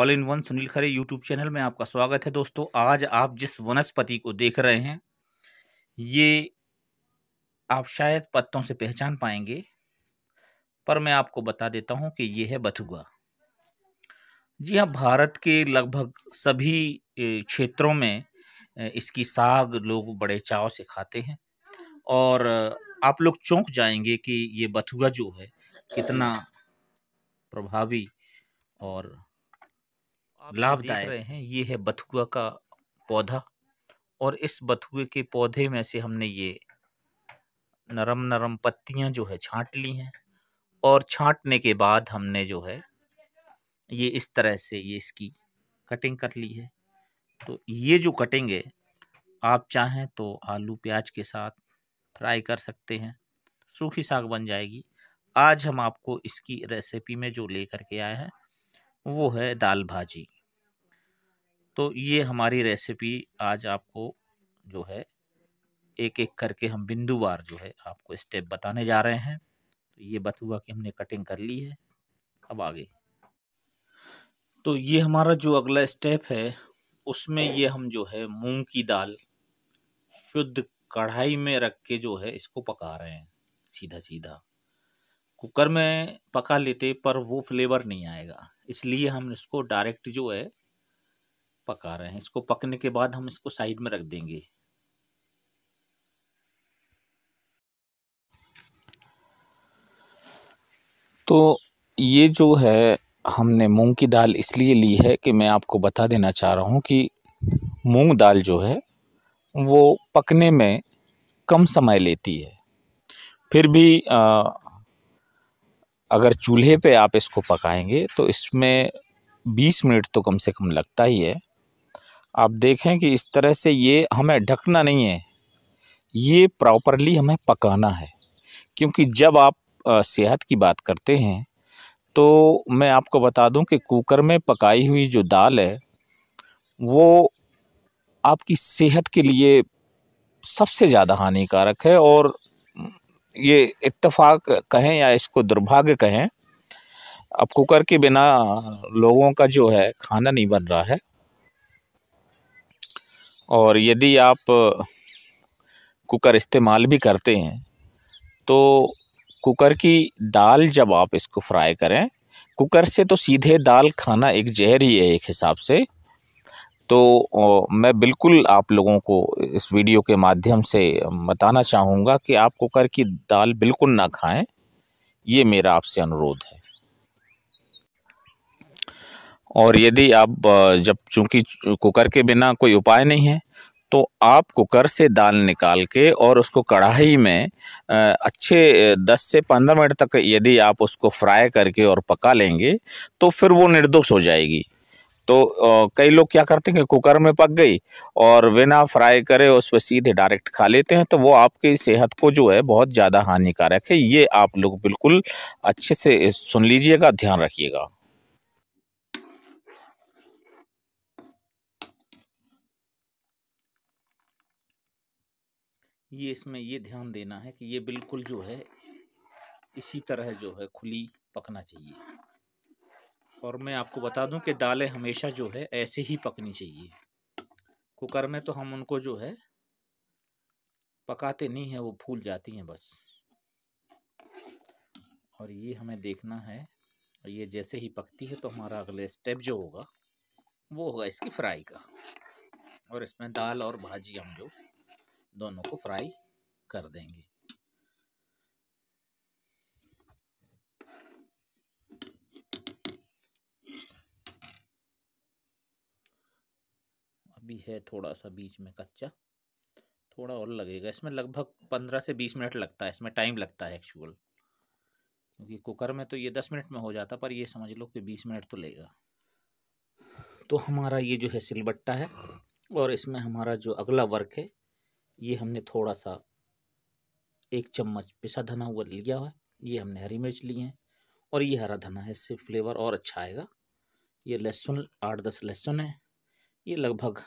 all in one Sunil Khare YouTube channel में आपका स्वागत है दोस्तों आज आप जिस वनस्पति को देख रहे हैं ये आप शायद पत्तों से पहचान पाएंगे पर मैं आपको बता देता हूँ कि ये है बथुआ जी हाँ भारत के लगभग सभी क्षेत्रों में इसकी साग लोग बड़े चाव से खाते हैं और आप लोग चौंक जाएंगे कि ये बथुआ जो है कितना प्रभावी और लाभदायक रहे हैं ये है बथुआ का पौधा और इस बथुए के पौधे में से हमने ये नरम नरम पत्तियां जो है छांट ली हैं और छांटने के बाद हमने जो है ये इस तरह से ये इसकी कटिंग कर ली है तो ये जो कटिंग है आप चाहें तो आलू प्याज के साथ फ्राई कर सकते हैं सूखी साग बन जाएगी आज हम आपको इसकी रेसिपी में जो लेकर के आए हैं वो है दाल भाजी तो ये हमारी रेसिपी आज आपको जो है एक एक करके हम बिंदुवार जो है आपको स्टेप बताने जा रहे हैं तो ये बतुआ कि हमने कटिंग कर ली है अब आगे तो ये हमारा जो अगला स्टेप है उसमें ये हम जो है मूंग की दाल शुद्ध कढ़ाई में रख के जो है इसको पका रहे हैं सीधा सीधा कुकर में पका लेते पर वो फ्लेवर नहीं आएगा इसलिए हम इसको डायरेक्ट जो है पका रहे हैं इसको पकने के बाद हम इसको साइड में रख देंगे तो ये जो है हमने मूंग की दाल इसलिए ली है कि मैं आपको बता देना चाह रहा हूँ कि मूंग दाल जो है वो पकने में कम समय लेती है फिर भी आ, अगर चूल्हे पे आप इसको पकाएंगे तो इसमें 20 मिनट तो कम से कम लगता ही है आप देखें कि इस तरह से ये हमें ढकना नहीं है ये प्रॉपरली हमें पकाना है क्योंकि जब आप सेहत की बात करते हैं तो मैं आपको बता दूं कि कुकर में पकाई हुई जो दाल है वो आपकी सेहत के लिए सबसे ज़्यादा हानिकारक है और ये इत्तफाक कहें या इसको दुर्भाग्य कहें अब कुकर के बिना लोगों का जो है खाना नहीं बन रहा है और यदि आप कुकर इस्तेमाल भी करते हैं तो कुकर की दाल जब आप इसको फ्राई करें कुकर से तो सीधे दाल खाना एक जहर ही है एक हिसाब से तो मैं बिल्कुल आप लोगों को इस वीडियो के माध्यम से बताना चाहूँगा कि आप कुकर की दाल बिल्कुल ना खाएं ये मेरा आपसे अनुरोध है और यदि आप जब चूँकि कुकर के बिना कोई उपाय नहीं है तो आप कुकर से दाल निकाल के और उसको कढ़ाई में अच्छे 10 से 15 मिनट तक यदि आप उसको फ्राई करके और पका लेंगे तो फिर वो निर्दोष हो जाएगी तो कई लोग क्या करते हैं कि कुकर में पक गई और बिना फ्राई करे उस पर सीधे डायरेक्ट खा लेते हैं तो वो आपकी सेहत को जो है बहुत ज़्यादा हानिकारक है ये आप लोग बिल्कुल अच्छे से सुन लीजिएगा ध्यान रखिएगा ये इसमें ये ध्यान देना है कि ये बिल्कुल जो है इसी तरह जो है खुली पकना चाहिए और मैं आपको बता दूं कि दालें हमेशा जो है ऐसे ही पकनी चाहिए कुकर में तो हम उनको जो है पकाते नहीं हैं वो फूल जाती हैं बस और ये हमें देखना है और ये जैसे ही पकती है तो हमारा अगले स्टेप जो होगा वो होगा इसकी फ्राई का और इसमें दाल और भाजी हम जो दोनों को फ्राई कर देंगे अभी है थोड़ा सा बीच में कच्चा थोड़ा और लगेगा इसमें लगभग पंद्रह से बीस मिनट लगता है इसमें टाइम लगता है एक्चुअल क्योंकि कुकर में तो ये दस मिनट में हो जाता पर ये समझ लो कि बीस मिनट तो लेगा तो हमारा ये जो है सिलबट्टा है और इसमें हमारा जो अगला वर्क है ये हमने थोड़ा सा एक चम्मच पिसा धना हुआ लिया है ये हमने हरी मिर्च ली है और ये हरा धना है इससे फ्लेवर और अच्छा आएगा ये लहसुन आठ दस लहसुन है ये लगभग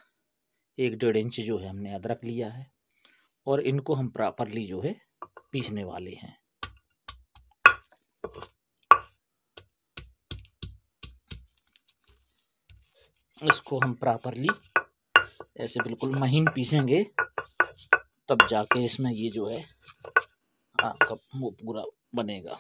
एक डेढ़ इंच जो है हमने अदरक लिया है और इनको हम प्रॉपरली जो है पीसने वाले हैं इसको हम प्रॉपरली ऐसे बिल्कुल महीन पीसेंगे तब जाके इसमें ये जो है आपका हाँ, वो पूरा बनेगा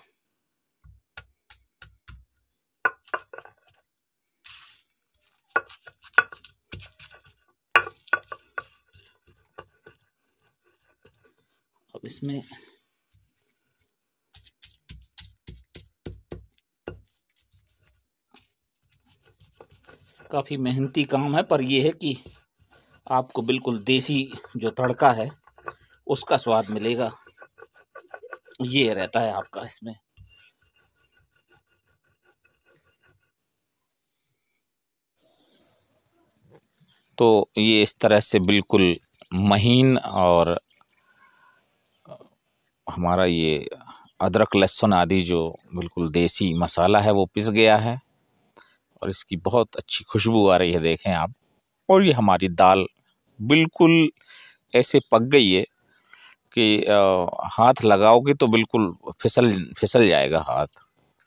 अब इसमें काफ़ी मेहनती काम है पर यह है कि आपको बिल्कुल देसी जो तड़का है उसका स्वाद मिलेगा ये रहता है आपका इसमें तो ये इस तरह से बिल्कुल महीन और हमारा ये अदरक लहसुन आदि जो बिल्कुल देसी मसाला है वो पिस गया है और इसकी बहुत अच्छी खुशबू आ रही है देखें आप और ये हमारी दाल बिल्कुल ऐसे पक गई है कि हाथ लगाओगे तो बिल्कुल फिसल फिसल जाएगा हाथ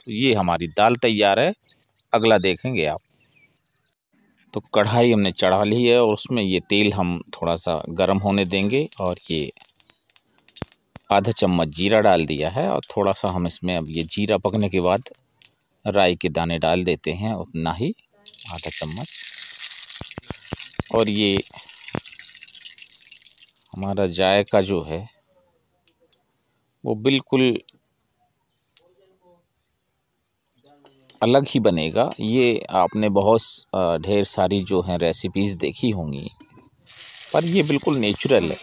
तो ये हमारी दाल तैयार है अगला देखेंगे आप तो कढ़ाई हमने चढ़ा ली है और उसमें ये तेल हम थोड़ा सा गर्म होने देंगे और ये आधा चम्मच जीरा डाल दिया है और थोड़ा सा हम इसमें अब ये जीरा पकने के बाद राई के दाने डाल देते हैं उतना ही आधा चम्मच और ये हमारा जायका जो है वो बिल्कुल अलग ही बनेगा ये आपने बहुत ढेर सारी जो हैं रेसिपीज़ देखी होंगी पर ये बिल्कुल नेचुरल है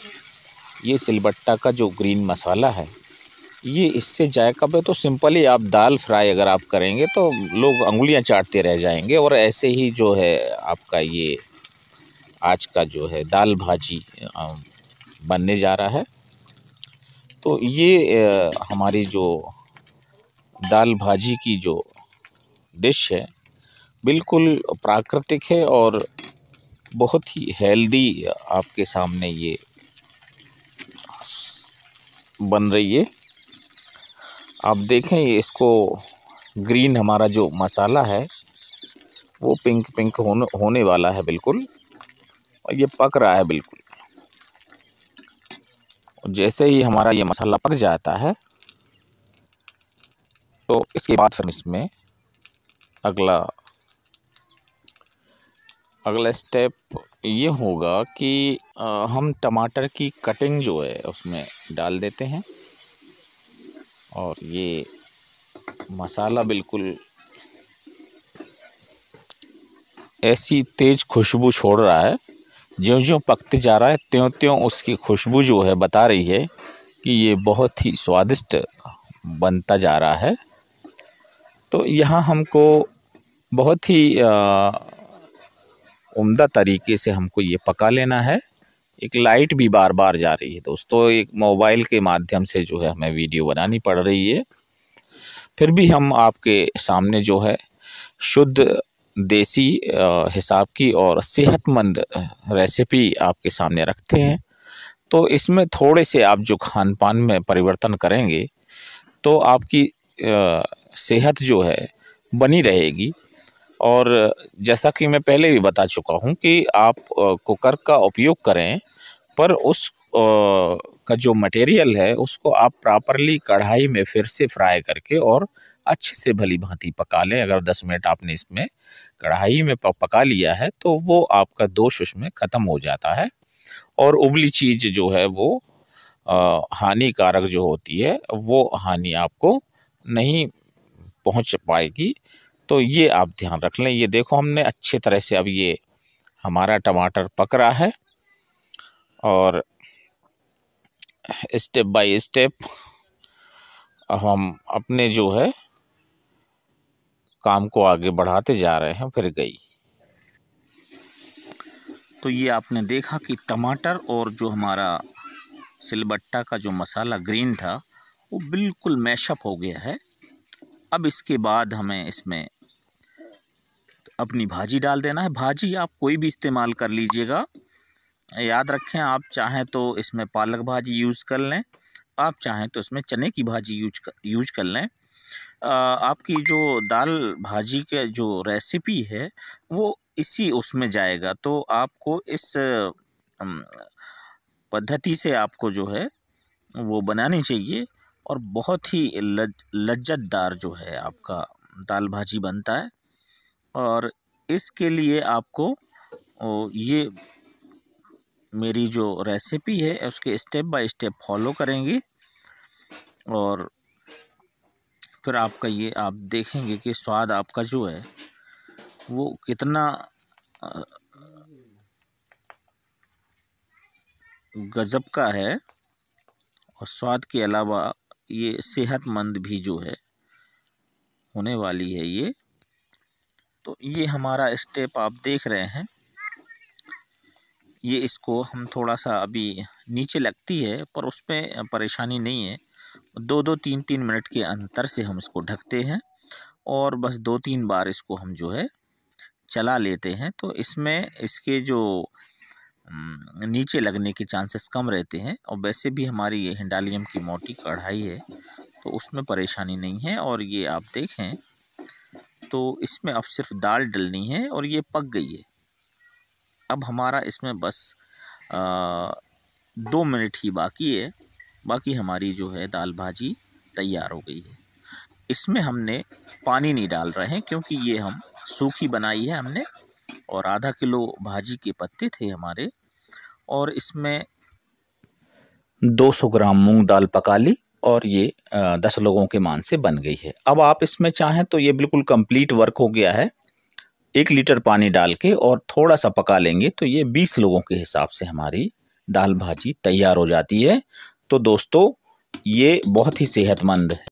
ये सिलबट्टा का जो ग्रीन मसाला है ये इससे जायका पे तो सिंपली आप दाल फ्राई अगर आप करेंगे तो लोग अंगुलियां चाटते रह जाएंगे और ऐसे ही जो है आपका ये आज का जो है दाल भाजी बनने जा रहा है तो ये हमारी जो दाल भाजी की जो डिश है बिल्कुल प्राकृतिक है और बहुत ही हेल्दी आपके सामने ये बन रही है आप देखें इसको ग्रीन हमारा जो मसाला है वो पिंक पिंक होने होने वाला है बिल्कुल और ये पक रहा है बिल्कुल जैसे ही हमारा ये मसाला पक जाता है तो इसके बाद फिर इसमें अगला अगला स्टेप ये होगा कि हम टमाटर की कटिंग जो है उसमें डाल देते हैं और ये मसाला बिल्कुल ऐसी तेज़ खुशबू छोड़ रहा है ज्यों ज्यों पकते जा रहा है त्यों त्यों उसकी खुशबू जो है बता रही है कि ये बहुत ही स्वादिष्ट बनता जा रहा है तो यहाँ हमको बहुत ही उम्दा तरीके से हमको ये पका लेना है एक लाइट भी बार बार जा रही है दोस्तों एक मोबाइल के माध्यम से जो है हमें वीडियो बनानी पड़ रही है फिर भी हम आपके सामने जो है शुद्ध देसी हिसाब की और सेहतमंद रेसिपी आपके सामने रखते हैं तो इसमें थोड़े से आप जो खान पान में परिवर्तन करेंगे तो आपकी सेहत जो है बनी रहेगी और जैसा कि मैं पहले भी बता चुका हूँ कि आप कुकर का उपयोग करें पर उस का जो मटेरियल है उसको आप प्रॉपरली कढ़ाई में फिर से फ्राई करके और अच्छे से भली भांति पका लें अगर दस मिनट आपने इसमें कढ़ाई में पका लिया है तो वो आपका दोष उसमें ख़त्म हो जाता है और उबली चीज़ जो है वो हानिकारक जो होती है वो हानि आपको नहीं पहुंच पाएगी तो ये आप ध्यान रख लें ये देखो हमने अच्छे तरह से अब ये हमारा टमाटर पक रहा है और स्टेप बाय स्टेप अब हम अपने जो है काम को आगे बढ़ाते जा रहे हैं फिर गई तो ये आपने देखा कि टमाटर और जो हमारा सिलबट्टा का जो मसाला ग्रीन था वो बिल्कुल मैशअप हो गया है अब इसके बाद हमें इसमें अपनी भाजी डाल देना है भाजी आप कोई भी इस्तेमाल कर लीजिएगा याद रखें आप चाहें तो इसमें पालक भाजी यूज़ कर लें आप चाहें तो इसमें चने की भाजी यूज कर यूज कर लें आपकी जो दाल भाजी के जो रेसिपी है वो इसी उसमें जाएगा तो आपको इस पद्धति से आपको जो है वो बनानी चाहिए और बहुत ही लज लज्जतदार जो है आपका दाल भाजी बनता है और इसके लिए आपको ये मेरी जो रेसिपी है उसके स्टेप बाय स्टेप फॉलो करेंगे और फिर आपका ये आप देखेंगे कि स्वाद आपका जो है वो कितना गजब का है और स्वाद के अलावा ये सेहतमंद भी जो है होने वाली है ये तो ये हमारा स्टेप आप देख रहे हैं ये इसको हम थोड़ा सा अभी नीचे लगती है पर उसमें परेशानी नहीं है दो दो तीन तीन मिनट के अंतर से हम इसको ढकते हैं और बस दो तीन बार इसको हम जो है चला लेते हैं तो इसमें इसके जो नीचे लगने के चांसेस कम रहते हैं और वैसे भी हमारी ये हिंडालियम की मोटी कढ़ाई है तो उसमें परेशानी नहीं है और ये आप देखें तो इसमें अब सिर्फ दाल डलनी है और ये पक गई है अब हमारा इसमें बस आ, दो मिनट ही बाकी है बाकी हमारी जो है दाल भाजी तैयार हो गई है इसमें हमने पानी नहीं डाल रहे हैं क्योंकि ये हम सूखी बनाई है हमने और आधा किलो भाजी के पत्ते थे हमारे और इसमें 200 ग्राम मूंग दाल पका ली और ये दस लोगों के मान से बन गई है अब आप इसमें चाहें तो ये बिल्कुल कंप्लीट वर्क हो गया है एक लीटर पानी डाल के और थोड़ा सा पका लेंगे तो ये बीस लोगों के हिसाब से हमारी दाल भाजी तैयार हो जाती है तो दोस्तों ये बहुत ही सेहतमंद है